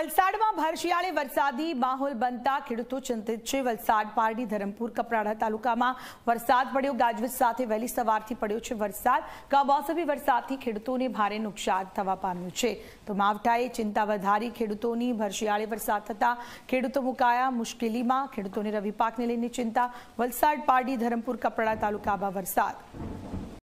વલસાડમાં ભરશિયાળે વરસાદી માહોલ બનતા ખેડૂતો ચિંતિત છે વલસાડ પારડી ધરમપુર કપરાડા તાલુકામાં વરસાદ પડ્યો ગાજવીજ સાથે વહેલી સવારથી પડ્યો છે વરસાદ કમોસમી વરસાદથી ખેડૂતોને ભારે નુકસાન થવા પામ્યું છે તો માવઠાએ ચિંતા વધારી ખેડૂતોની ભરશિયાળે વરસાદ થતા ખેડૂતો મુકાયા મુશ્કેલીમાં ખેડૂતોને રવિ પાકને લઈને ચિંતા વલસાડ પારડી ધરમપુર કપરાડા તાલુકામાં વરસાદ